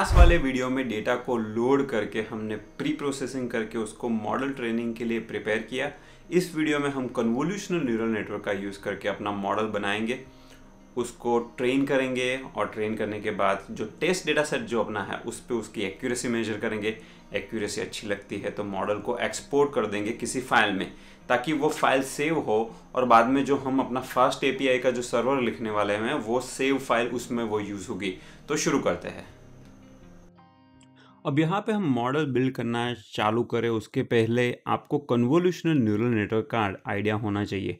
आज वाले वीडियो में डेटा को लोड करके हमने प्री प्रोसेसिंग करके उसको मॉडल ट्रेनिंग के लिए प्रिपेयर किया इस वीडियो में हम कन्वोल्यूशनल न्यूरल नेटवर्क का यूज़ करके अपना मॉडल बनाएंगे उसको ट्रेन करेंगे और ट्रेन करने के बाद जो टेस्ट डेटा सेट जो अपना है उस पर उसकी एक्यूरेसी मेजर करेंगे एक्यूरेसी अच्छी लगती है तो मॉडल को एक्सपोर्ट कर देंगे किसी फाइल में ताकि वो फाइल सेव हो और बाद में जो हम अपना फर्स्ट एपीआई का जो सर्वर लिखने वाले हैं वो सेव फाइल उसमें वो यूज़ होगी तो शुरू करते हैं अब यहाँ पे हम मॉडल बिल्ड करना चालू करें उसके पहले आपको कन्वोल्यूशनल न्यूरल नेटवर्क का आइडिया होना चाहिए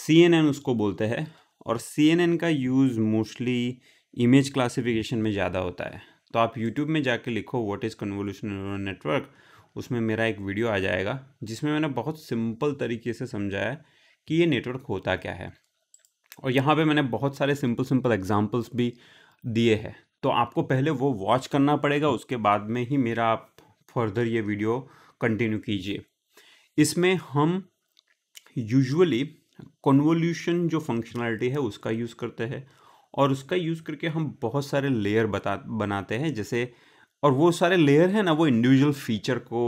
सी उसको बोलते हैं और सी का यूज़ मोस्टली इमेज क्लासिफिकेशन में ज़्यादा होता है तो आप यूट्यूब में जाके लिखो what is convolutional neural network उसमें मेरा एक वीडियो आ जाएगा जिसमें मैंने बहुत सिंपल तरीके से समझाया कि ये नेटवर्क होता क्या है और यहाँ पे मैंने बहुत सारे सिंपल सिंपल एग्जांपल्स भी दिए हैं तो आपको पहले वो वॉच करना पड़ेगा उसके बाद में ही मेरा आप फर्दर ये वीडियो कंटिन्यू कीजिए इसमें हम यूजुअली कन्वोल्यूशन जो फंक्शनलिटी है उसका यूज़ करते हैं और उसका यूज़ करके हम बहुत सारे लेयर बता बनाते हैं जैसे और वो सारे लेयर हैं ना वो इंडिविजुअल फीचर को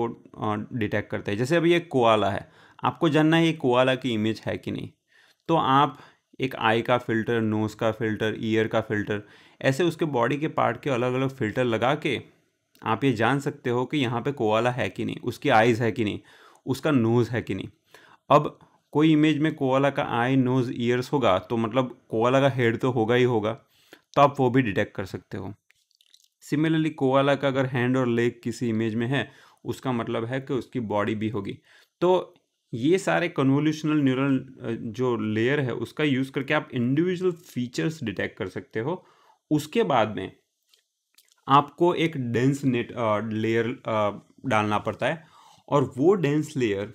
डिटेक्ट करते हैं जैसे अभी ये कोआला है आपको जानना है ये कोआला की इमेज है कि नहीं तो आप एक आई का फ़िल्टर नोज़ का फ़िल्टर ईयर का फ़िल्टर ऐसे उसके बॉडी के पार्ट के अलग अलग फ़िल्टर लगा के आप ये जान सकते हो कि यहाँ पे कोआला है कि नहीं उसकी आइज़ है कि नहीं उसका नोज़ है कि नहीं अब कोई इमेज में कोआला का आई नोज़ ईयर्स होगा तो मतलब कोआला का हेड तो होगा ही होगा तो आप वो भी डिटेक्ट कर सकते हो सिमिलरली कोआला का अगर हैंड और लेग किसी इमेज में है उसका मतलब है कि उसकी बॉडी भी होगी तो ये सारे कन्वोल्यूशनल न्यूरल जो लेयर है उसका यूज़ करके आप इंडिविजुअल फीचर्स डिटेक्ट कर सकते हो उसके बाद में आपको एक डेंस नेट लेयर डालना पड़ता है और वो डेंस लेयर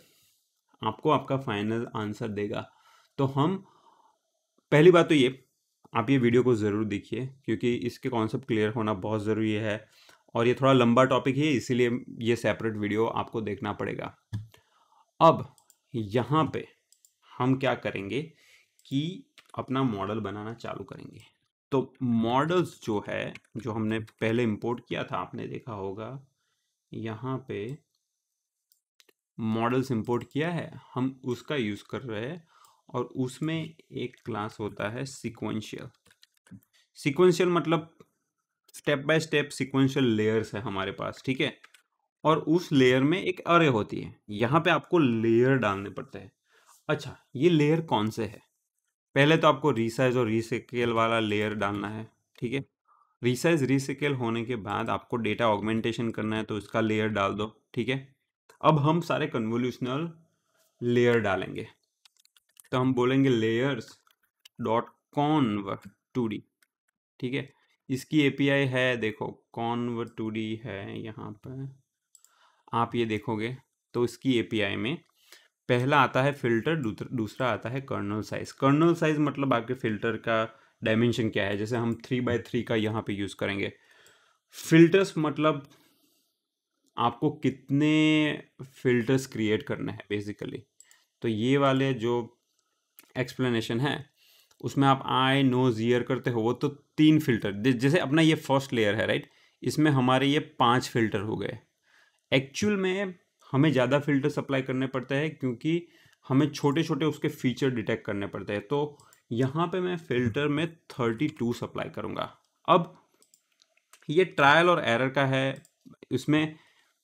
आपको आपका फाइनल आंसर देगा तो हम पहली बात तो ये आप ये वीडियो को ज़रूर देखिए क्योंकि इसके कॉन्सेप्ट क्लियर होना बहुत ज़रूरी है और ये थोड़ा लंबा टॉपिक है इसीलिए ये सेपरेट वीडियो आपको देखना पड़ेगा अब यहाँ पे हम क्या करेंगे कि अपना मॉडल बनाना चालू करेंगे तो मॉडल्स जो है जो हमने पहले इंपोर्ट किया था आपने देखा होगा यहाँ पे मॉडल्स इंपोर्ट किया है हम उसका यूज़ कर रहे हैं और उसमें एक क्लास होता है सिक्वेंशियल सिक्वेंशियल मतलब step by step sequential layers है हमारे पास ठीक है और उस लेयर में एक अरे होती है यहाँ पे आपको लेयर डालने पड़ते हैं अच्छा ये लेयर कौन से है पहले तो आपको रिसाइज और रिसकेल वाला लेयर डालना है ठीक है रिसाइज रिसकेल होने के बाद आपको डेटा ऑगमेंटेशन करना है तो उसका लेयर डाल दो ठीक है अब हम सारे कन्वोल्यूशनल लेयर डालेंगे तो हम बोलेंगे layers dot conv two D ठीक है इसकी एपीआई है देखो कॉन्व टू डी है यहाँ पर आप ये देखोगे तो इसकी एपीआई में पहला आता है फिल्टर दूसरा आता है कर्नल साइज कर्नल साइज मतलब आपके फिल्टर का डायमेंशन क्या है जैसे हम थ्री बाय थ्री का यहाँ पे यूज़ करेंगे फिल्टर्स मतलब आपको कितने फिल्टर्स क्रिएट करने हैं बेसिकली तो ये वाले जो एक्सप्लेनेशन है उसमें आप आई नो जियर करते हो वो तो तीन फिल्टर जैसे अपना ये फर्स्ट लेयर है राइट इसमें हमारे ये पांच फिल्टर हो गए एक्चुअल में हमें ज़्यादा फिल्टर सप्लाई करने पड़ते हैं क्योंकि हमें छोटे छोटे उसके फीचर डिटेक्ट करने पड़ते हैं तो यहाँ पे मैं फिल्टर में थर्टी टू सप्लाई करूँगा अब ये ट्रायल और एरर का है इसमें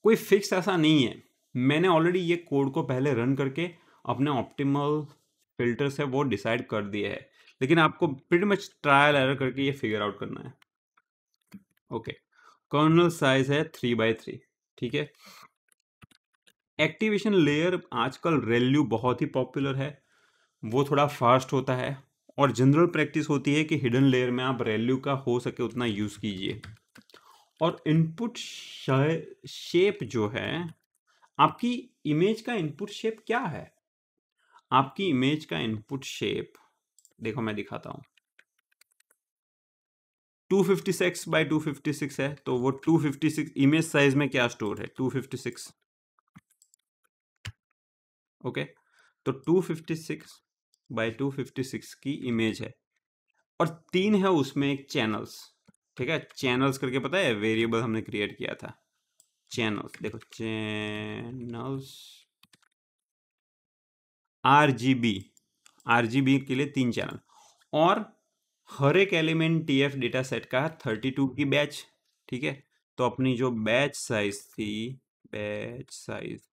कोई फिक्स ऐसा नहीं है मैंने ऑलरेडी ये कोड को पहले रन करके अपने ऑप्टिमल फिल्टर से वो डिसाइड कर दिए है लेकिन आपको प्रिटी मच ट्रायल एरर करके ये फिगर आउट करना है ओके कर्नल साइज है थ्री बाई थ्री ठीक है एक्टिवेशन लेयर आजकल रेल्यू बहुत ही पॉपुलर है वो थोड़ा फास्ट होता है और जनरल प्रैक्टिस होती है कि हिडन लेयर में आप रेल्यू का हो सके उतना यूज़ कीजिए और इनपुट शेप जो है आपकी इमेज का इनपुट शेप क्या है आपकी इमेज का इनपुट शेप देखो मैं दिखाता हूं two fifty six by two fifty six है तो वो two fifty six image size में क्या स्टोर है टू फिफ्टी सिक्स ओके तो two fifty six by two fifty six की इमेज है और तीन है उसमें एक चैनल्स ठीक है चैनल्स करके पता है वेरिएबल हमने क्रिएट किया था चैनल्स देखो channels R G B R G B के लिए तीन चैनल और हर एक element T F data set का थर्टी टू की बैच ठीक है तो अपनी जो बैच साइज थी बैच साइज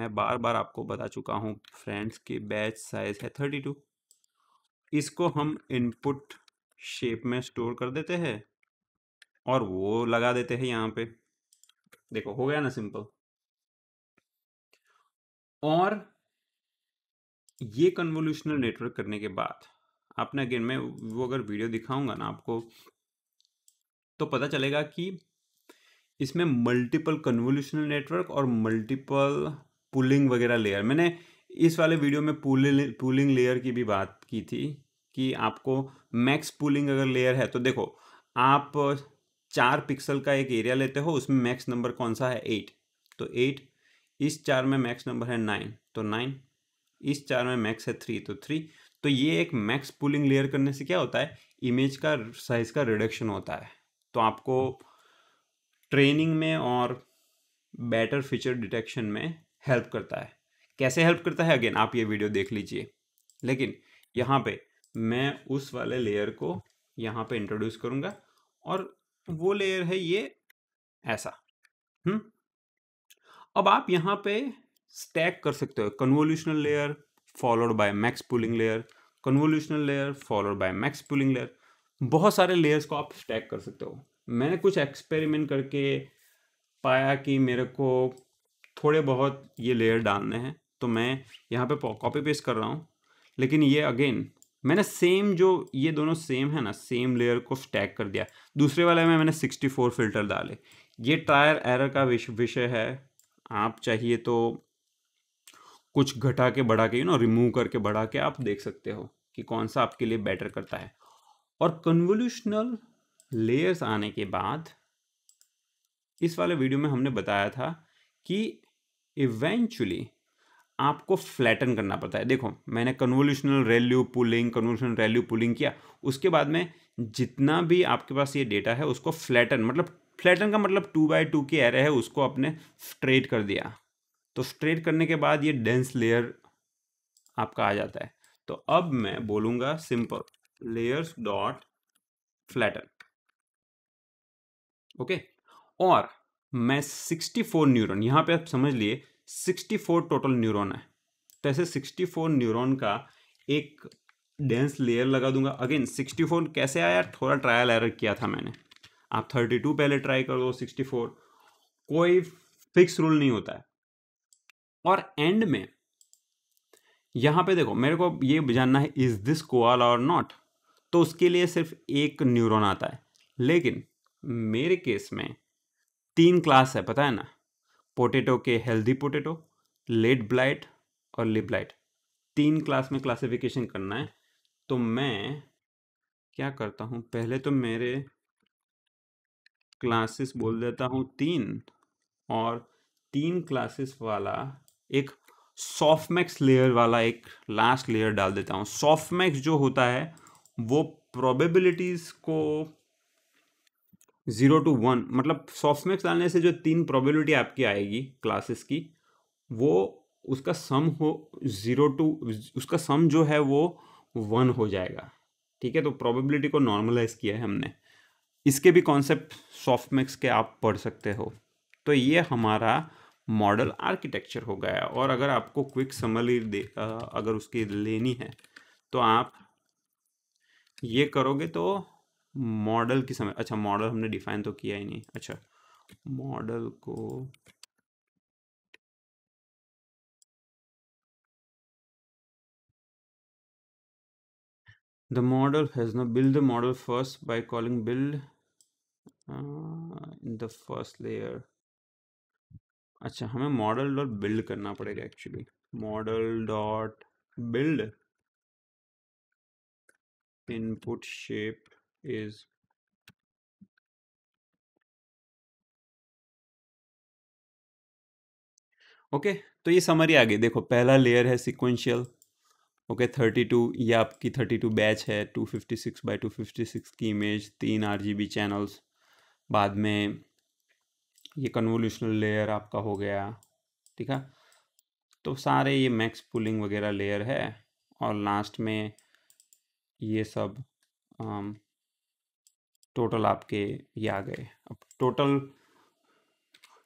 मैं बार बार आपको बता चुका हूं फ्रेंड्स की बैच साइज है थर्टी टू इसको हम इनपुट शेप में स्टोर कर देते हैं और वो लगा देते हैं यहां पे देखो हो गया ना सिंपल और ये कन्वोल्यूशनल नेटवर्क करने के बाद आपने अगेन मैं वो अगर वीडियो दिखाऊंगा ना आपको तो पता चलेगा कि इसमें मल्टीपल कन्वोल्यूशनल नेटवर्क और मल्टीपल पुलिंग वगैरह लेयर मैंने इस वाले वीडियो में पुलिंग पुलिंग लेयर की भी बात की थी कि आपको मैक्स पुलिंग अगर लेयर है तो देखो आप चार पिक्सल का एक एरिया लेते हो उसमें मैक्स नंबर कौन सा है एट तो एट इस चार में मैक्स नंबर है नाइन तो नाइन इस चार में मैक्स है थ्री तो थ्री तो ये एक मैक्स पुलिंग लेयर करने से क्या होता है इमेज का साइज का रिडक्शन होता है तो आपको ट्रेनिंग में और बेटर फीचर डिटेक्शन में हेल्प करता है कैसे हेल्प करता है अगेन आप ये वीडियो देख लीजिए लेकिन यहाँ पे मैं उस वाले लेयर को यहाँ पे इंट्रोड्यूस करूँगा और वो लेयर है ये ऐसा हम्म अब आप यहाँ पे स्टैक कर सकते हो convolutional layer followed by max pooling layer convolutional layer followed by max pooling layer बहुत सारे लेयर्स को आप स्टैक कर सकते हो मैंने कुछ एक्सपेरिमेंट करके पाया कि मेरे को थोड़े बहुत ये लेयर डालने हैं तो मैं यहाँ पे कॉपी पेस्ट कर रहा हूँ लेकिन ये अगेन मैंने सेम जो ये दोनों सेम है ना सेम लेयर को स्टैक कर दिया दूसरे वाले में मैंने 64 फिल्टर डाले ये ट्रायर एरर का विषय है आप चाहिए तो कुछ घटा के बढ़ा के यू नो रिमूव करके बढ़ा के आप देख सकते हो कि कौन सा आपके लिए बेटर करता है और कन्वोल्यूशनल लेयर्स आने के बाद इस वाले वीडियो में हमने बताया था कि इवेंचुअली आपको फ्लैटन करना पड़ता है देखो मैंने convolutional ReLU pooling convolutional ReLU pooling किया उसके बाद में जितना भी आपके पास ये डेटा है उसको फ्लैटन मतलब फ्लैटन का मतलब टू बाई टू की एरे है उसको आपने स्ट्रेट कर दिया तो स्ट्रेट करने के बाद ये डेंस लेयर आपका आ जाता है तो अब मैं बोलूंगा simple layers dot flatten okay और मैं 64 न्यूरॉन यहां पे आप समझ लिए 64 टोटल न्यूरॉन है तो ऐसे 64 न्यूरॉन का एक डेंस लेयर लगा दूंगा अगेन 64 कैसे आया थोड़ा ट्रायल एरर किया था मैंने आप 32 पहले ट्राई कर दो 64 कोई फिक्स रूल नहीं होता है और एंड में यहाँ पे देखो मेरे को ये जानना है इज़ दिस कोआल और नॉट तो उसके लिए सिर्फ एक न्यूरॉन आता है लेकिन मेरे केस में तीन क्लास है पता है ना पोटेटो के हेल्दी पोटेटो लेट ब्लाइट और ब्लाइट तीन क्लास में क्लासिफिकेशन करना है तो मैं क्या करता हूँ पहले तो मेरे क्लासेस बोल देता हूँ तीन और तीन क्लासेस वाला एक सॉफ्टमैक्स लेयर वाला एक लास्ट लेयर डाल देता हूँ सॉफ्टमैक्स जो होता है वो प्रोबेबिलिटीज़ को ज़ीरो टू वन मतलब सॉफ्टमैक्स डालने से जो तीन प्रोबेबिलिटी आपकी आएगी क्लासेस की वो उसका सम हो ज़ीरो टू उसका सम जो है वो वन हो जाएगा ठीक है तो प्रोबेबिलिटी को नॉर्मलाइज किया है हमने इसके भी कॉन्सेप्ट सॉफ्टमैक्स के आप पढ़ सकते हो तो ये हमारा मॉडल आर्किटेक्चर हो गया और अगर आपको क्विक समल दे अगर उसकी लेनी है तो आप ये करोगे तो मॉडल की समय अच्छा मॉडल हमने डिफाइन तो किया ही नहीं अच्छा मॉडल को द मॉडल हैज ना build the model first by calling build in the first layer अच्छा हमें मॉडल डॉट बिल्ड करना पड़ेगा actually model dot build input shape is okay तो ये समरी आ गई देखो पहला लेयर है सिक्वेंशियल ओके थर्टी टू ये आपकी थर्टी टू बैच है two fifty six by two fifty six की इमेज तीन आर जी बी चैनल्स बाद में ये कन्वोल्यूशनल लेयर आपका हो गया ठीक है तो सारे ये मैक्स पुलिंग वगैरह लेयर है और लास्ट में ये सब आम, टोटल आपके ये आ गए अब टोटल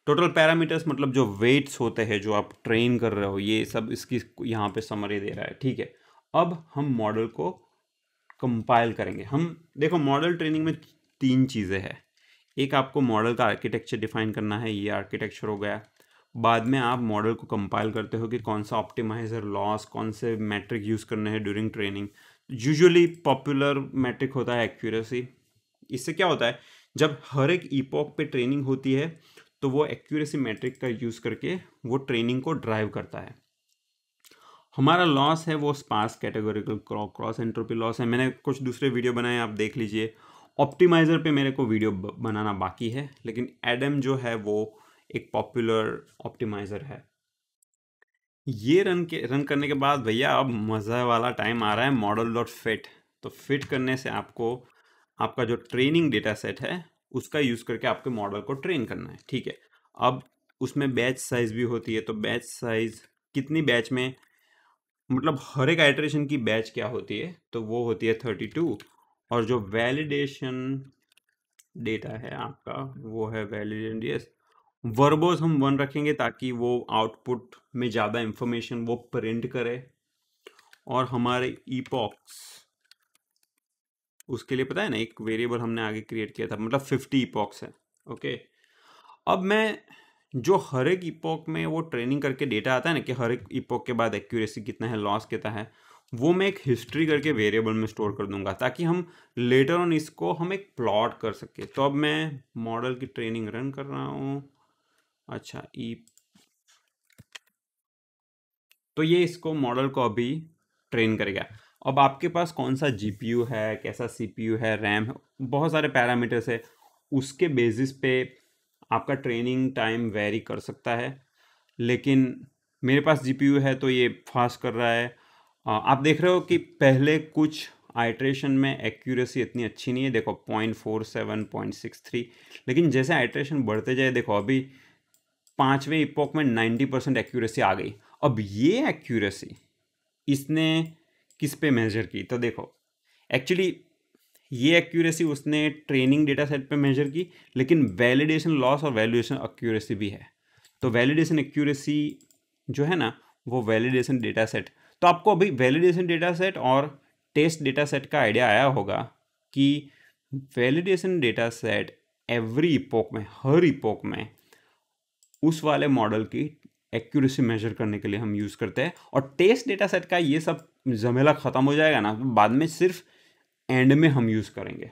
टोटल पैरामीटर्स मतलब जो वेट्स होते हैं जो आप ट्रेन कर रहे हो ये सब इसकी यहाँ पे समरी दे रहा है ठीक है अब हम मॉडल को कंपाइल करेंगे हम देखो मॉडल ट्रेनिंग में तीन चीज़ें हैं एक आपको मॉडल का आर्किटेक्चर डिफाइन करना है ये आर्किटेक्चर हो गया बाद में आप मॉडल को कंपाइल करते हो कि कौन सा ऑप्टिमाइजर लॉस कौन से मैट्रिक यूज़ करने हैं during training usually popular metric होता है एक्यूरेसी इससे क्या होता है जब हर एक ईपॉक पे ट्रेनिंग होती है तो वो एक्यूरेसी मैट्रिक का यूज़ करके वो ट्रेनिंग को ड्राइव करता है हमारा लॉस है वो sparse categorical cross entropy loss है मैंने कुछ दूसरे वीडियो बनाए आप देख लीजिए ऑप्टिमाइज़र पे मेरे को वीडियो बनाना बाकी है लेकिन एडम जो है वो एक पॉपुलर ऑप्टिमाइज़र है ये रन के रन करने के बाद भैया अब मज़ा वाला टाइम आ रहा है मॉडल डॉट फिट तो फिट करने से आपको आपका जो ट्रेनिंग डेटा सेट है उसका यूज़ करके आपके मॉडल को ट्रेन करना है ठीक है अब उसमें बैच साइज़ भी होती है तो बैच साइज़ कितनी बैच में मतलब हर एक आइट्रेशन की बैच क्या होती है तो वो होती है थर्टी टू और जो वैलिडेशन डेटा है आपका वो है वैलिडेशन यस वर्बोज हम वन रखेंगे ताकि वो आउटपुट में ज़्यादा इंफॉर्मेशन वो प्रिंट करे और हमारे ईपॉक्स उसके लिए पता है ना एक वेरिएबल हमने आगे क्रिएट किया था मतलब फिफ्टी ईपॉक्स है ओके अब मैं जो हर एक ईपॉक में वो ट्रेनिंग करके डेटा आता है ना कि हर एक ईपॉक के बाद एक्यूरेसी कितना है लॉस कितना है वो मैं एक हिस्ट्री करके वेरिएबल में स्टोर कर दूंगा ताकि हम लेटर ऑन इसको हम एक प्लॉट कर सके तो अब मैं मॉडल की ट्रेनिंग रन कर रहा हूँ अच्छा ई तो ये इसको मॉडल को अभी ट्रेन करेगा अब आपके पास कौन सा जीपीयू है कैसा सीपीयू है रैम है बहुत सारे पैरामीटर्स है उसके बेसिस पे आपका ट्रेनिंग टाइम वेरी कर सकता है लेकिन मेरे पास जीपीयू है तो ये फास्ट कर रहा है आप देख रहे हो कि पहले कुछ आइट्रेशन में एक्यूरेसी इतनी अच्छी नहीं है देखो point four seven point six three लेकिन जैसे आइट्रेशन बढ़ते जाए देखो अभी पाँचवें इपोक में नाइन्टी परसेंट एक्यूरेसी आ गई अब ये एक्यूरेसी इसने किस पे मेजर की तो देखो एक्चुअली ये एक्यूरेसी उसने ट्रेनिंग डेटा सेट पर मेजर की लेकिन वैलिडेशन लॉस और वैल्यूएशन एक्यूरेसी भी है तो वैलिडेशन एक्यूरेसी जो है ना वो वैलिडेशन डेटा सेट तो आपको अभी वैलिडेशन डेटा सेट और टेस्ट डेटा सेट का आइडिया आया होगा कि validation data set every epoch में हर इपोक में उस वाले मॉडल की एक्यूरेसी मेजर करने के लिए हम यूज़ करते हैं और टेस्ट डेटा सेट का ये सब झमेला ख़त्म हो जाएगा ना तो बाद में सिर्फ एंड में हम यूज़ करेंगे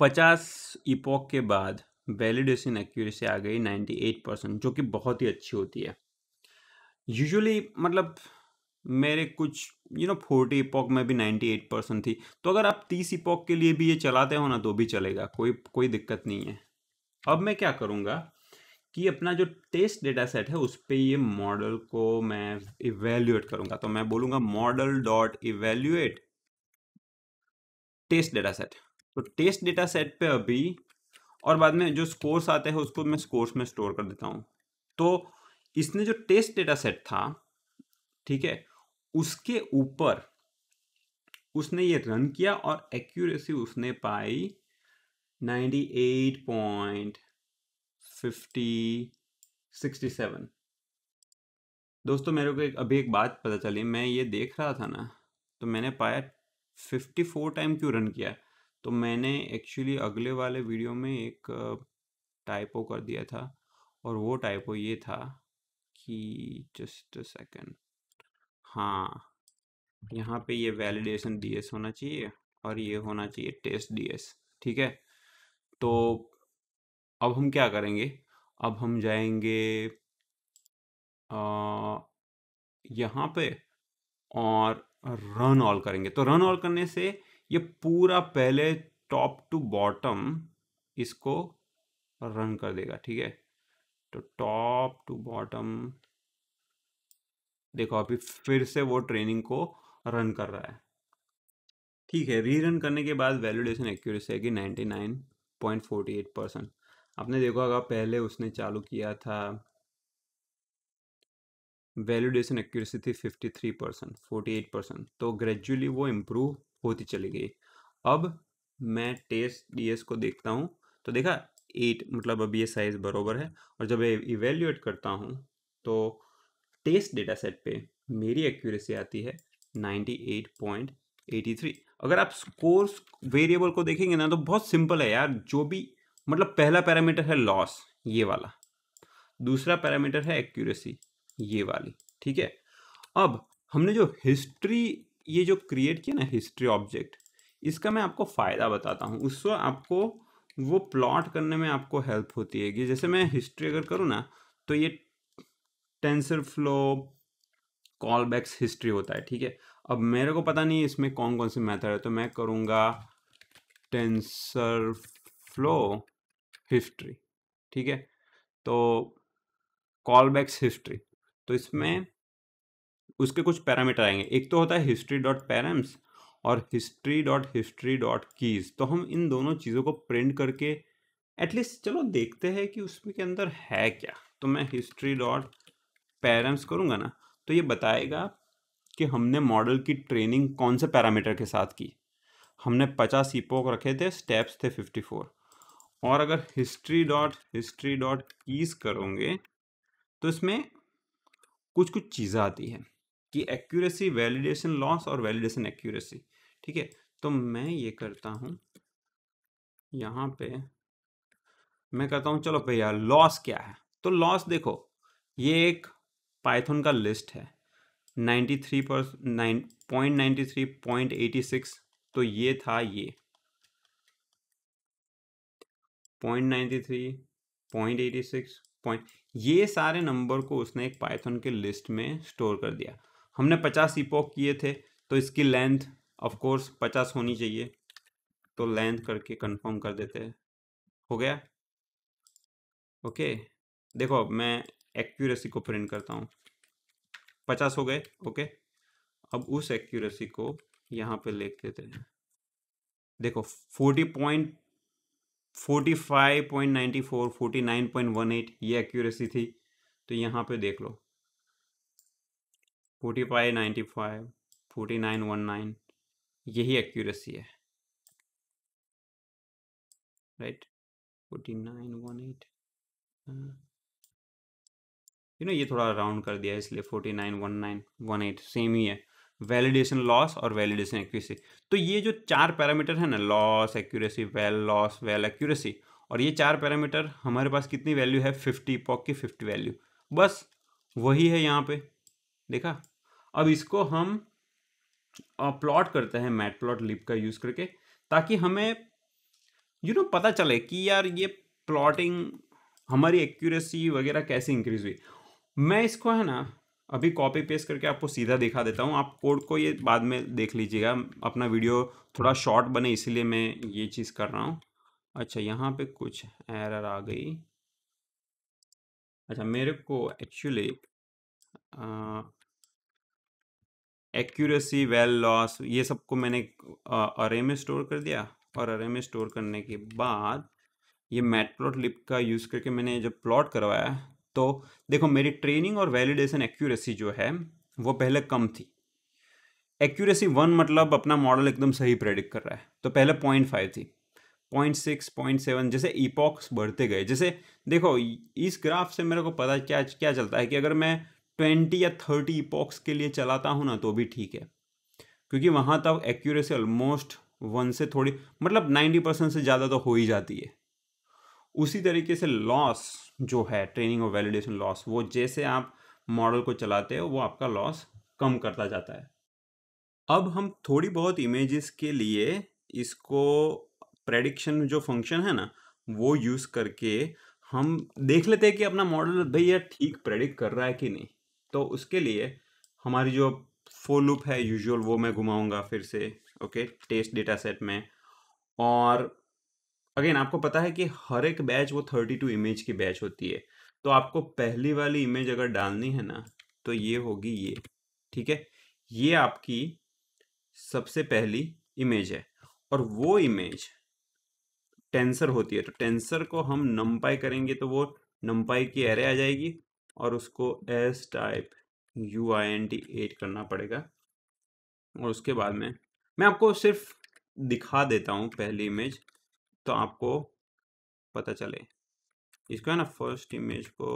पचास इपोक के बाद वैलिडेशन एक्यूरेसी आ गई नाइन्टी एट परसेंट जो कि बहुत ही अच्छी होती है यूजुअली मतलब मेरे कुछ यू नो फोर्टी पॉक में भी नाइन्टी एट परसेंट थी तो अगर आप तीस पॉक के लिए भी ये चलाते हो ना तो भी चलेगा कोई कोई दिक्कत नहीं है अब मैं क्या करूँगा कि अपना जो टेस्ट डेटा सेट है उस पर ये मॉडल को मैं इवेल्यूएट करूँगा तो मैं बोलूँगा model dot evaluate test data set तो टेस्ट डेटा सेट पे अभी और बाद में जो स्कोर्स आते हैं उसको मैं स्कोर्स में स्टोर कर देता हूँ तो इसने जो टेस्ट डेटा सेट था ठीक है उसके ऊपर उसने ये रन किया और एक्यूरेसी उसने पाई 98.5067 दोस्तों मेरे को एक अभी एक बात पता चली मैं ये देख रहा था ना तो मैंने पाया 54 टाइम क्यों रन किया तो मैंने एक्चुअली अगले वाले वीडियो में एक टाइपो कर दिया था और वो टाइपो ये था की जस्ट सेकेंड हाँ यहाँ पे ये वैलिडेशन डीएस होना चाहिए और ये होना चाहिए टेस्ट डीएस ठीक है तो अब हम क्या करेंगे अब हम जाएंगे यहाँ पे और रन ऑल करेंगे तो रन ऑल करने से ये पूरा पहले टॉप टू बॉटम इसको रन कर देगा ठीक है तो टॉप टू बॉटम देखो अभी फिर से वो ट्रेनिंग को रन कर रहा है ठीक है रीरन करने के बाद वैलिडेशन एक्यूरेसी है कि 99.48 परसेंट आपने देखो अगर पहले उसने चालू किया था वैल्यूडेशन एक्यूरेसी थी 53 परसेंट फोर्टी परसेंट तो ग्रेजुअली वो इम्प्रूव होती चली गई अब मैं टेस्ट डीएस को देखता हूँ तो देखा एट मतलब अब ये साइज़ बराबर है और जब इवेल्यूएट करता हूँ तो टेस्ट डेटा सेट पे मेरी एक्यूरेसी आती है थ्री अगर आप स्कोर वेरिएबल को देखेंगे ना तो बहुत सिंपल है यार जो भी मतलब पहला पैरामीटर है लॉस ये वाला दूसरा पैरामीटर है एक्यूरेसी ये वाली ठीक है अब हमने जो हिस्ट्री ये जो क्रिएट किया ना हिस्ट्री ऑब्जेक्ट इसका मैं आपको फ़ायदा बताता हूँ उस आपको वो प्लॉट करने में आपको हेल्प होती है जैसे मैं हिस्ट्री अगर करूँ ना तो ये TensorFlow callbacks history होता है ठीक है अब मेरे को पता नहीं इसमें कौन कौन से मेथड है तो मैं करूँगा टेंसर फ्लो हिस्ट्री ठीक है तो कॉल बैक्स हिस्ट्री तो इसमें उसके कुछ पैरामीटर आएंगे एक तो होता है हिस्ट्री डॉट पैरम्स और history dot history dot keys तो हम इन दोनों चीज़ों को प्रिंट करके एटलीस्ट चलो देखते हैं कि उसमें के अंदर है क्या तो मैं हिस्ट्री डॉट पेरेंट्स करूँगा ना तो ये बताएगा कि हमने मॉडल की ट्रेनिंग कौन से पैरामीटर के साथ की हमने पचास ईपोक रखे थे स्टेप्स थे फिफ्टी फोर और अगर history dot history dot keys करूँगे तो इसमें कुछ कुछ चीज़ें आती हैं कि एक्यूरेसी वैलिडेशन लॉस और वैलिडेशन एक्यूरेसी ठीक है तो मैं ये करता हूं यहां पे मैं कहता हूं चलो भैया लॉस क्या है तो लॉस देखो ये एक पाइथन का लिस्ट है 93 पर point ninety three point eighty six तो ये था ये point ninety three point eighty six point ये सारे नंबर को उसने एक पाइथन के लिस्ट में स्टोर कर दिया हमने पचास ईपॉक किए थे तो इसकी लेंथ ऑफ कोर्स पचास होनी चाहिए तो लेंथ करके कंफर्म कर देते हैं हो गया ओके देखो मैं एक्यूरेसी को प्रिंट करता हूँ पचास हो गए ओके अब उस एक्यूरेसी को यहाँ पे लिख देते हैं देखो forty point forty five point ninety four forty nine point one eight ये एक्यूरेसी थी तो यहाँ पे देख लो forty five ninety five forty nine one nine यही एक्यूरेसी है right forty nine one eight you हाँ। नो ये थोड़ा राउंड कर दिया इसलिए forty nine one nine one eight same ही है वैलिडेशन लॉस और वैलिडेशन एक्यूरेसी तो ये जो चार पैरामीटर है ना loss accuracy val loss val accuracy और ये चार पैरामीटर हमारे पास कितनी वैल्यू है फिफ्टी पॉक की फिफ्टी वैल्यू बस वही है यहाँ पे देखा अब इसको हम प्लॉट करते हैं मैट प्लॉट लिप का यूज़ करके ताकि हमें यू नो पता चले कि यार ये प्लॉटिंग हमारी एक्यूरेसी वगैरह कैसे इंक्रीज हुई मैं इसको है ना अभी कॉपी पेस्ट करके आपको सीधा दिखा देता हूँ आप कोड को ये बाद में देख लीजिएगा अपना वीडियो थोड़ा शॉर्ट बने इसीलिए मैं ये चीज़ कर रहा हूँ अच्छा यहाँ पे कुछ एरर आ गई अच्छा मेरे को एक्चुअली एक्यूरेसी वेल लॉस ये सबको मैंने अरे में स्टोर कर दिया और अरे में स्टोर करने के बाद ये मैटप्लॉट लिप का यूज़ करके मैंने जब प्लॉट करवाया तो देखो मेरी ट्रेनिंग और वैलिडेशन एक्यूरेसी जो है वो पहले कम थी एक्यूरेसी वन मतलब अपना मॉडल एकदम सही प्रेडिक्ट कर रहा है तो पहले पॉइंट फाइव थी पॉइंट सिक्स पॉइंट सेवन जैसे ईपॉक्स बढ़ते गए जैसे देखो इस ग्राफ से मेरे को पता क्या क्या चलता है कि अगर मैं ट्वेंटी या थर्टी इपॉक्स के लिए चलाता हूँ ना तो भी ठीक है क्योंकि वहाँ तक एक्यूरेसी ऑलमोस्ट वन से थोड़ी मतलब नाइन्टी परसेंट से ज़्यादा तो हो ही जाती है उसी तरीके से लॉस जो है ट्रेनिंग और वैलिडेशन लॉस वो जैसे आप मॉडल को चलाते हो वो आपका लॉस कम करता जाता है अब हम थोड़ी बहुत इमेजेस के लिए इसको प्रेडिक्शन जो फंक्शन है ना वो यूज़ करके हम देख लेते हैं कि अपना मॉडल भैया ठीक प्रेडिक्ट कर रहा है कि नहीं तो उसके लिए हमारी जो फो लूप है यूजुअल वो मैं घुमाऊंगा फिर से ओके टेस्ट डेटा सेट में और अगेन आपको पता है कि हर एक बैच वो थर्टी टू इमेज की बैच होती है तो आपको पहली वाली इमेज अगर डालनी है ना तो ये होगी ये ठीक है ये आपकी सबसे पहली इमेज है और वो इमेज टेंसर होती है तो टेंसर को हम नम्पाई करेंगे तो वो नम्पाई की एरे आ जाएगी और उसको astype U I N T add करना पड़ेगा और उसके बाद में मैं आपको सिर्फ दिखा देता हूँ पहली इमेज तो आपको पता चले इसको है ना फर्स्ट इमेज को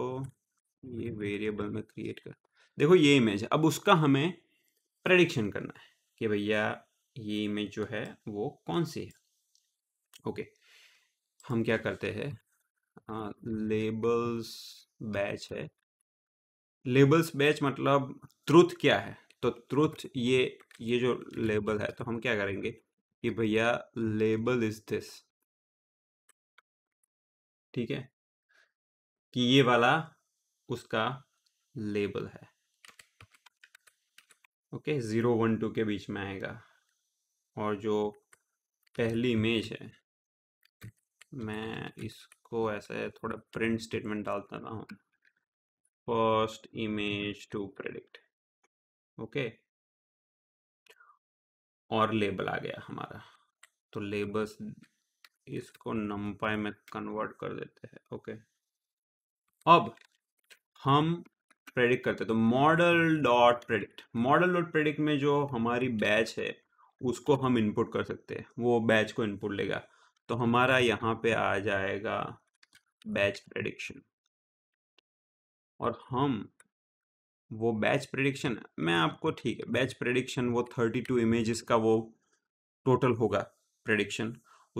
ये वेरिएबल में क्रिएट कर देखो ये इमेज है अब उसका हमें प्रडिक्शन करना है कि भैया ये इमेज जो है वो कौन सी है ओके हम क्या करते हैं लेबल्स बैच है लेबल्स बैच मतलब ट्रुथ क्या है तो ट्रुथ ये ये जो लेबल है तो हम क्या करेंगे कि भैया लेबल इज दिस ठीक है कि ये वाला उसका लेबल है ओके जीरो वन टू के बीच में आएगा और जो पहली इमेज है मैं इसको ऐसे थोड़ा प्रिंट स्टेटमेंट डालता रहा हूँ first image to predict okay. और लेबल आ गया हमारा तो लेबल्स इसको नंपाई में कन्वर्ट कर देते हैं ओके अब हम प्रेडिक्ट करते तो model dot predict model dot predict में जो हमारी बैच है उसको हम इनपुट कर सकते हैं वो बैच को इनपुट लेगा तो हमारा यहाँ पे आ जाएगा बैच प्रेडिक्शन और हम वो बैच प्रडिक्शन मैं आपको ठीक है बैच प्रडिक्शन वो थर्टी टू इमेजेस का वो टोटल होगा प्रडिक्शन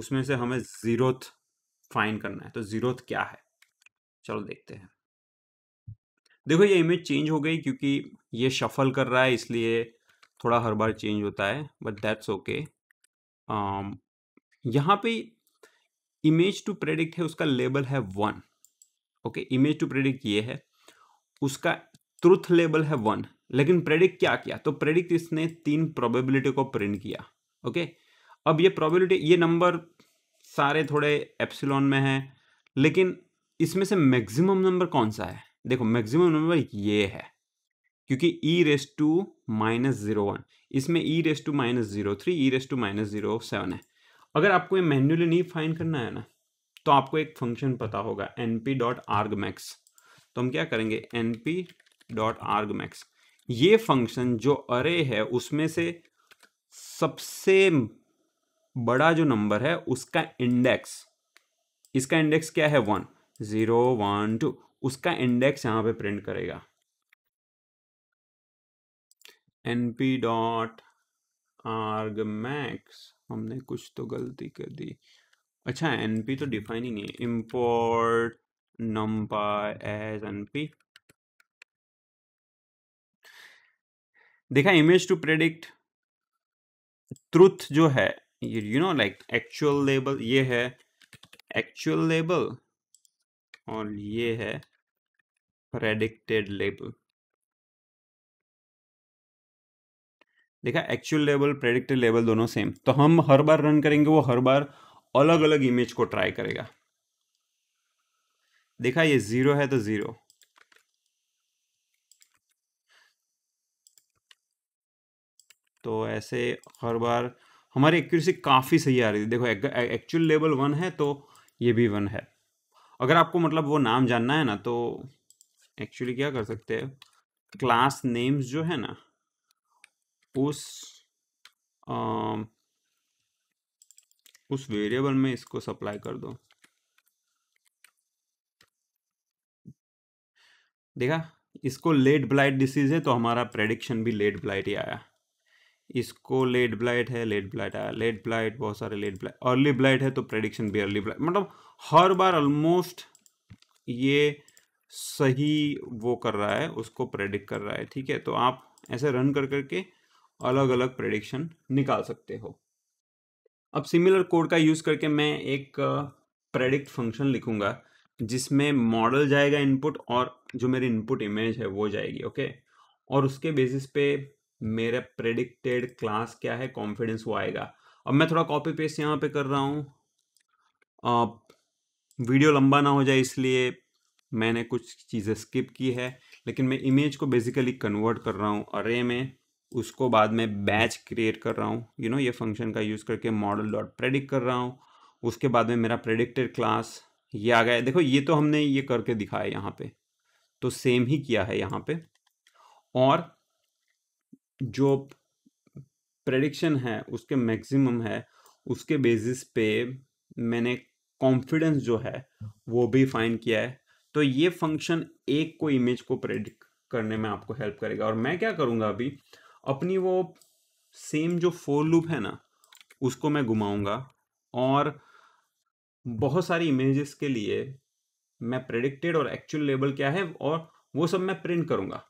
उसमें से हमें ज़ीरोथ फाइन करना है तो ज़ीरोथ क्या है चलो देखते हैं देखो ये इमेज चेंज हो गई क्योंकि ये शफल कर रहा है इसलिए थोड़ा हर बार चेंज होता है बट दैट्स ओके यहाँ पे इमेज टू प्रेडिक्ट है उसका लेबल है one okay image two predict ये है उसका ट्रुथ लेवल है वन लेकिन प्रेडिक्ट क्या किया तो प्रेडिक्ट इसने तीन प्रोबेबिलिटी को प्रिंट किया ओके अब ये प्रोबेबिलिटी ये नंबर सारे थोड़े एप्सिलॉन में है लेकिन इसमें से मैक्सिमम नंबर कौन सा है देखो मैक्सिमम नंबर ये है क्योंकि e raise to minus zero one इसमें e raise to minus zero three e raise to minus zero seven है अगर आपको ये मैन्युअली नहीं फाइंड करना है ना तो आपको एक फंक्शन पता होगा एन पी डॉट मैक्स तो हम क्या करेंगे एन पी डॉट आर्गमैक्स ये फंक्शन जो अरे है उसमें से सबसे बड़ा जो नंबर है उसका इंडेक्स इसका इंडेक्स क्या है वन जीरो वन टू उसका इंडेक्स यहां पे प्रिंट करेगा N P dot arg max हमने कुछ तो गलती कर दी अच्छा एन पी तो डिफाइन ही नहीं है इम्पोर्ट देखा इमेज टू प्रेडिक्ट ट्रुथ जो है you know like actual label ये है एक्चुअल लेबल और ये है प्रेडिक्टेड लेबल देखा एक्चुअल लेवल प्रेडिक्टेड लेवल दोनों सेम तो हम हर बार रन करेंगे वो हर बार अलग अलग इमेज को ट्राई करेगा देखा ये ज़ीरो है तो ज़ीरो तो ऐसे हर बार हमारी एक्यूरेसी काफ़ी सही आ रही थी देखो एक्चुअल लेवल वन है तो ये भी वन है अगर आपको मतलब वो नाम जानना है ना तो एक्चुअली क्या कर सकते हैं क्लास नेम्स जो है ना उस आ, उस वेरिएबल में इसको सप्लाई कर दो देखा इसको लेट ब्लाइट डिसीज है तो हमारा प्रेडिक्शन भी लेट ब्लाइट ही आया इसको लेट ब्लाइट है लेट ब्लाइट आया लेट ब्लाइट बहुत सारे लेट ब्लाइट अर्ली ब्लाइट है तो प्रेडिक्शन भी अर्ली ब्लाइट मतलब हर बार ऑलमोस्ट ये सही वो कर रहा है उसको प्रेडिक्ट कर रहा है ठीक है तो आप ऐसे रन कर करके अलग अलग प्रेडिक्शन निकाल सकते हो अब सिमिलर कोड का यूज़ करके मैं एक प्रेडिक्ट uh, फंक्शन लिखूंगा जिसमें मॉडल जाएगा इनपुट और जो मेरी इनपुट इमेज है वो जाएगी ओके और उसके बेसिस पे मेरा प्रेडिक्टेड क्लास क्या है कॉन्फिडेंस वो आएगा अब मैं थोड़ा कॉपी पेस्ट यहाँ पे कर रहा हूँ वीडियो लंबा ना हो जाए इसलिए मैंने कुछ चीज़ें स्किप की है लेकिन मैं इमेज को बेसिकली कन्वर्ट कर रहा हूँ अरे में उसको बाद में बैच क्रिएट कर रहा हूँ यू नो ये फंक्शन का यूज़ करके मॉडल डॉट प्रेडिक्ट कर रहा हूँ उसके बाद में मेरा प्रेडिक्टेड क्लास ये आ गया देखो ये तो हमने ये करके दिखाया यहाँ पे तो सेम ही किया है यहाँ पे और जो प्रडिक्शन है उसके मैक्सिमम है उसके बेसिस पे मैंने कॉन्फिडेंस जो है वो भी फाइंड किया है तो ये फंक्शन एक को इमेज को प्रेडिक्ट करने में आपको हेल्प करेगा और मैं क्या करूँगा अभी अपनी वो सेम जो फोर लूप है ना उसको मैं घुमाऊँगा और बहुत सारी इमेजेस के लिए मैं प्रेडिक्टेड और एक्चुअल लेबल क्या है और वो सब मैं प्रिंट करूँगा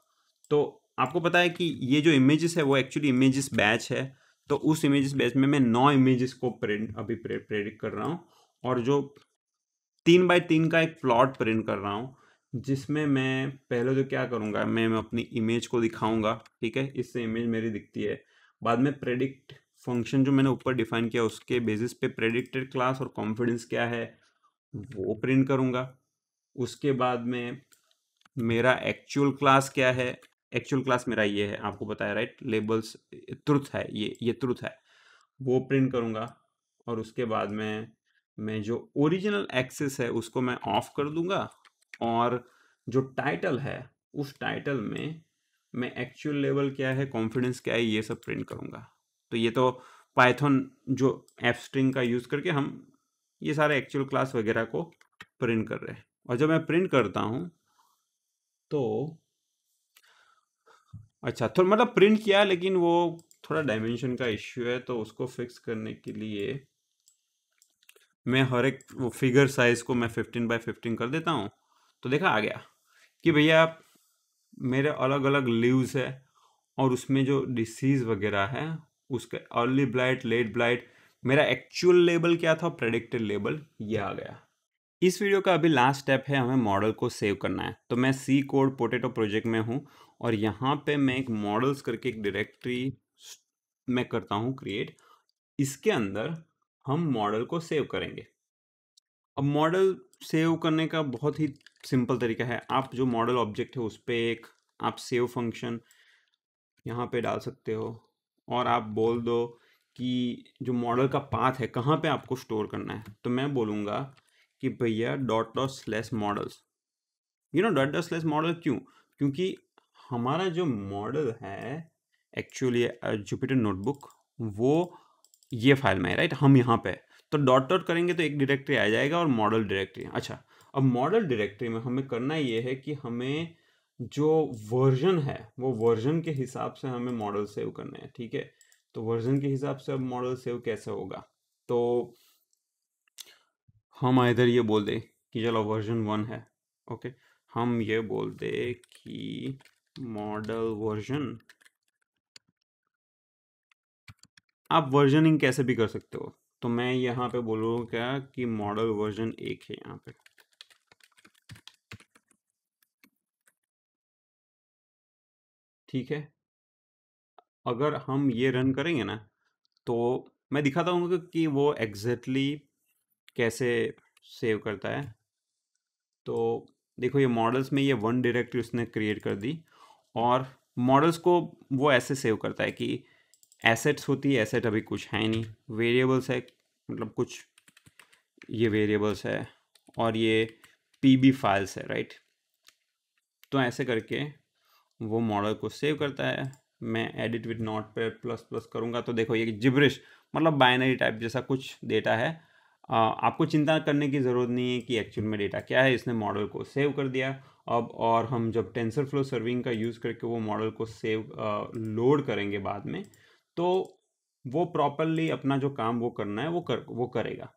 तो आपको पता है कि ये जो इमेजेस है वो एक्चुअली इमेजेस बैच है तो उस इमेजेस बैच में मैं नौ इमेजेस को प्रिंट अभी प्रेडिक्ट कर रहा हूँ और जो तीन बाय तीन का एक प्लॉट प्रिंट कर रहा हूँ जिसमें मैं पहले तो क्या करूँगा मैं, मैं अपनी इमेज को दिखाऊंगा ठीक है इससे इमेज मेरी दिखती है बाद में प्रेडिक्ट फंक्शन जो मैंने ऊपर डिफाइन किया उसके बेसिस पे प्रेडिक्टेड क्लास और कॉन्फिडेंस क्या है वो प्रिंट करूँगा उसके बाद में मेरा एक्चुअल क्लास क्या है एक्चुअल क्लास मेरा ये है आपको बताया राइट लेबल्स त्रुथ है ये ये त्रुथ है वो प्रिंट करूँगा और उसके बाद में मैं जो ओरिजिनल एक्सेस है उसको मैं ऑफ कर दूंगा और जो टाइटल है उस टाइटल में मैं एक्चुअल लेवल क्या है कॉन्फिडेंस क्या है ये सब प्रिंट करूँगा तो ये तो पाइथन जो एफ स्ट्रिंग का यूज़ करके हम ये सारे एक्चुअल क्लास वगैरह को प्रिंट कर रहे हैं और जब मैं प्रिंट करता हूँ तो अच्छा तो मतलब प्रिंट किया लेकिन वो थोड़ा डायमेंशन का इश्यू है तो उसको फिक्स करने के लिए मैं हर एक वो फिगर साइज़ को मैं फिफ्टीन बाई फिफ्टीन कर देता हूँ तो देखा आ गया कि भैया मेरे अलग अलग लीव्स है और उसमें जो डिसीज़ वगैरह है उसका अर्ली ब्लाइट लेट ब्लाइट मेरा एक्चुअल लेबल क्या था प्रडिक्टेड लेबल ये आ गया इस वीडियो का अभी लास्ट स्टेप है हमें मॉडल को सेव करना है तो मैं सी कोड पोटेटो प्रोजेक्ट में हूँ और यहाँ पे मैं एक मॉडल्स करके एक डायरेक्टरी मैं करता हूँ क्रिएट इसके अंदर हम मॉडल को सेव करेंगे अब मॉडल सेव करने का बहुत ही सिंपल तरीका है आप जो मॉडल ऑब्जेक्ट है उस पर एक आप सेव फंक्शन यहाँ पे डाल सकते हो और आप बोल दो कि जो मॉडल का पाथ है कहाँ पे आपको स्टोर करना है तो मैं बोलूँगा कि भैया dot dot slash models you know dot dot slash model क्यों क्योंकि हमारा जो मॉडल है एक्चुअली जुपिटर नोटबुक वो ये फाइल में है राइट हम यहाँ पे तो डॉट डॉट करेंगे तो एक डायरेक्टरी आ जाएगा और मॉडल डायरेक्टरी अच्छा अब मॉडल डायरेक्टरी में हमें करना ये है कि हमें जो वर्जन है वो वर्जन के हिसाब से हमें मॉडल सेव करने हैं ठीक है तो वर्जन के हिसाब से अब मॉडल सेव कैसे होगा तो हम इधर ये बोल दे कि चलो वर्जन वन है ओके हम ये बोल दें कि मॉडल वर्जन आप वर्जनिंग कैसे भी कर सकते हो तो मैं यहाँ पे बोलूँगा क्या कि मॉडल वर्जन एक है यहाँ पे ठीक है? अगर हम ये रन करेंगे ना, तो मैं दिखाता हूँ कि वो एग्ज़ैक्टली कैसे सेव करता है। तो देखो ये मॉडल्स में ये वन डायरेक्टरी उसने क्रिएट कर दी और मॉडल्स को वो ऐसे सेव करता है कि एसेट्स होती है, एसेट अभी कुछ है नहीं, वेरिएबल्स है मतलब कुछ ये वेरिएबल्स है और ये पीबी फाइल्स है, राइट? तो ऐसे करके वो मॉडल को सेव करता है मैं edit with notepad plus plus करूँगा तो देखो ये जिब्रिश मतलब बाइनरी टाइप जैसा कुछ डेटा है आपको चिंता करने की ज़रूरत नहीं है कि एक्चुअल में डेटा क्या है इसने मॉडल को सेव कर दिया अब और हम जब टेंसर फ्लो सर्विंग का यूज़ करके वो मॉडल को सेव लोड करेंगे बाद में तो वो प्रॉपरली अपना जो काम वो करना है वो कर वो करेगा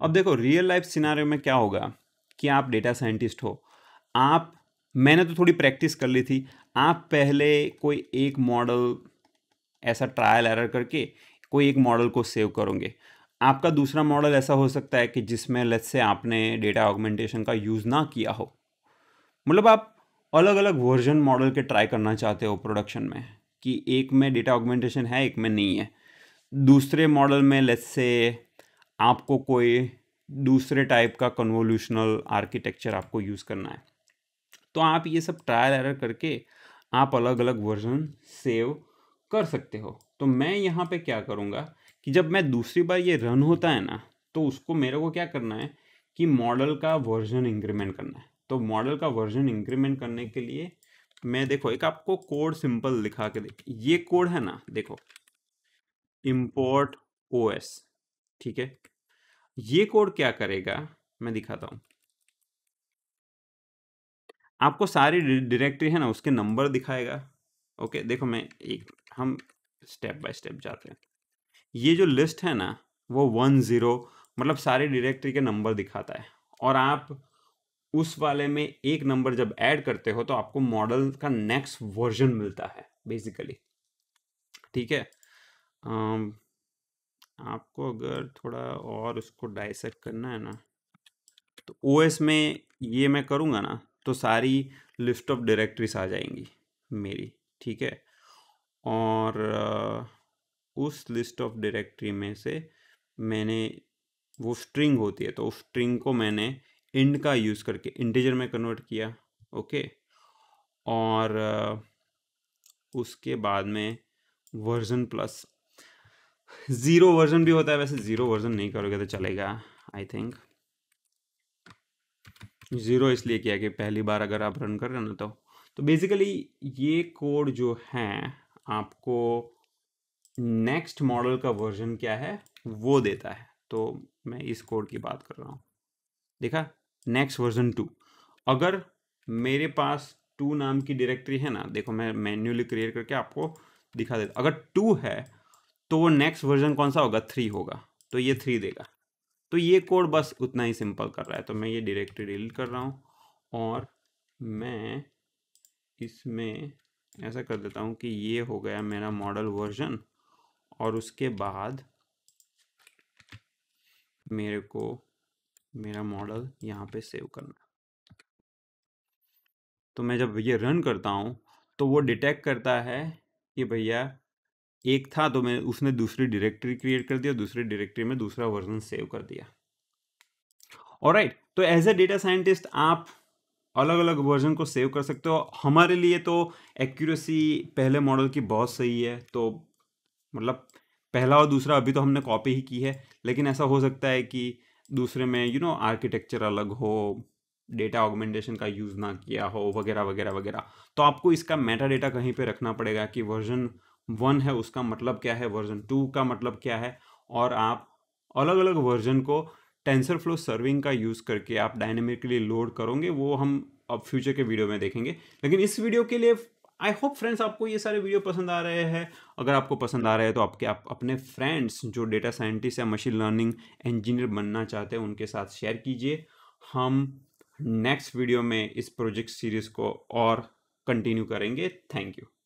अब देखो रियल लाइफ सिनारियो में क्या होगा कि आप डेटा साइंटिस्ट हो आप मैंने तो थोड़ी प्रैक्टिस कर ली थी आप पहले कोई एक मॉडल ऐसा ट्रायल एरर करके कोई एक मॉडल को सेव करोगे आपका दूसरा मॉडल ऐसा हो सकता है कि जिसमें लेट से आपने डेटा ऑगमेंटेशन का यूज़ ना किया हो मतलब आप अलग अलग वर्जन मॉडल के ट्राई करना चाहते हो प्रोडक्शन में कि एक में डेटा ऑगमेंटेशन है एक में नहीं है दूसरे मॉडल में लेट्स से आपको कोई दूसरे टाइप का कन्वोल्यूशनल आर्किटेक्चर आपको यूज़ करना है तो आप ये सब ट्रायल एरर करके आप अलग अलग वर्जन सेव कर सकते हो तो मैं यहाँ पे क्या करूँगा कि जब मैं दूसरी बार ये रन होता है ना तो उसको मेरे को क्या करना है कि मॉडल का वर्जन इंक्रीमेंट करना है तो मॉडल का वर्जन इंक्रीमेंट करने के लिए मैं देखो एक आपको कोड सिंपल दिखा के देख ये कोड है ना देखो इम्पोर्ट ओ ठीक है ये कोड क्या करेगा मैं दिखाता हूँ आपको सारी डायरेक्टरी है ना उसके नंबर दिखाएगा ओके देखो मैं एक हम स्टेप बाय स्टेप जाते हैं ये जो लिस्ट है ना वो वन ज़ीरो मतलब सारे डायरेक्टरी के नंबर दिखाता है और आप उस वाले में एक नंबर जब ऐड करते हो तो आपको मॉडल का नेक्स्ट वर्जन मिलता है बेसिकली ठीक है आपको अगर थोड़ा और उसको डाइसेक्ट करना है ना तो ओ में ये मैं करूँगा ना तो सारी लिस्ट ऑफ डायरेक्टरीज आ जाएंगी मेरी ठीक है और उस लिस्ट ऑफ डायरेक्टरी में से मैंने वो स्ट्रिंग होती है तो उस स्ट्रिंग को मैंने इंड का यूज़ करके इंटीजर में कन्वर्ट किया ओके और उसके बाद में वर्जन प्लस ज़ीरो वर्जन भी होता है वैसे ज़ीरो वर्जन नहीं करोगे तो चलेगा आई थिंक ज़ीरो इसलिए किया कि पहली बार अगर आप रन कर रहे ना तो तो बेसिकली ये कोड जो है आपको नेक्स्ट मॉडल का वर्जन क्या है वो देता है तो मैं इस कोड की बात कर रहा हूँ देखा नेक्स्ट वर्जन टू अगर मेरे पास टू नाम की डायरेक्टरी है ना देखो मैं मैन्युअली क्रिएट करके आपको दिखा देता अगर टू है तो वो नेक्स्ट वर्जन कौन सा होगा थ्री होगा तो ये थ्री देगा तो ये कोड बस उतना ही सिंपल कर रहा है तो मैं ये डायरेक्टली डिलीट कर रहा हूँ और मैं इसमें ऐसा कर देता हूँ कि ये हो गया मेरा मॉडल वर्जन और उसके बाद मेरे को मेरा मॉडल यहाँ पे सेव करना तो मैं जब ये रन करता हूँ तो वो डिटेक्ट करता है कि भैया एक था तो मैं उसने दूसरी डायरेक्टरी क्रिएट कर दिया दूसरी डायरेक्टरी में दूसरा वर्जन सेव कर दिया और राइट right, तो एज ए डेटा साइंटिस्ट आप अलग अलग वर्जन को सेव कर सकते हो हमारे लिए तो एक्यूरेसी पहले मॉडल की बहुत सही है तो मतलब पहला और दूसरा अभी तो हमने कॉपी ही की है लेकिन ऐसा हो सकता है कि दूसरे में यू नो आर्किटेक्चर अलग हो डेटा ऑगमेंटेशन का यूज़ ना किया हो वगैरह वगैरह वगैरह तो आपको इसका मेटा डेटा कहीं पे रखना पड़ेगा कि वर्जन वन है उसका मतलब क्या है वर्जन टू का मतलब क्या है और आप अलग अलग वर्जन को टेंसर फ्लो सर्विंग का यूज़ करके आप डायनेमिकली लोड करोगे वो हम अब फ्यूचर के वीडियो में देखेंगे लेकिन इस वीडियो के लिए आई होप फ्रेंड्स आपको ये सारे वीडियो पसंद आ रहे हैं अगर आपको पसंद आ रहे हैं तो आपके आप अपने फ्रेंड्स जो डेटा साइंटिस्ट या मशीन लर्निंग इंजीनियर बनना चाहते हैं उनके साथ शेयर कीजिए हम नेक्स्ट वीडियो में इस प्रोजेक्ट सीरीज़ को और कंटिन्यू करेंगे थैंक यू